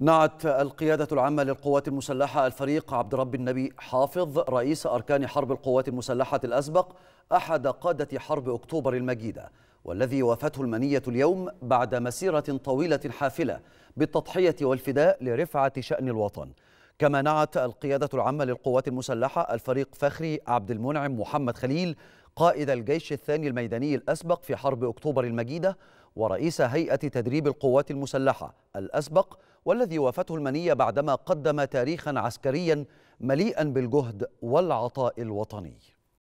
نعت القيادة العامة للقوات المسلحة الفريق عبد رب النبي حافظ رئيس أركان حرب القوات المسلحة الأسبق أحد قادة حرب أكتوبر المجيدة والذي وافته المنية اليوم بعد مسيرة طويلة حافلة بالتضحية والفداء لرفعة شأن الوطن كما نعت القيادة العامة للقوات المسلحة الفريق فخري عبد المنعم محمد خليل قائد الجيش الثاني الميداني الأسبق في حرب أكتوبر المجيدة ورئيس هيئة تدريب القوات المسلحة الأسبق والذي وافته المنية بعدما قدم تاريخا عسكريا مليئا بالجهد والعطاء الوطني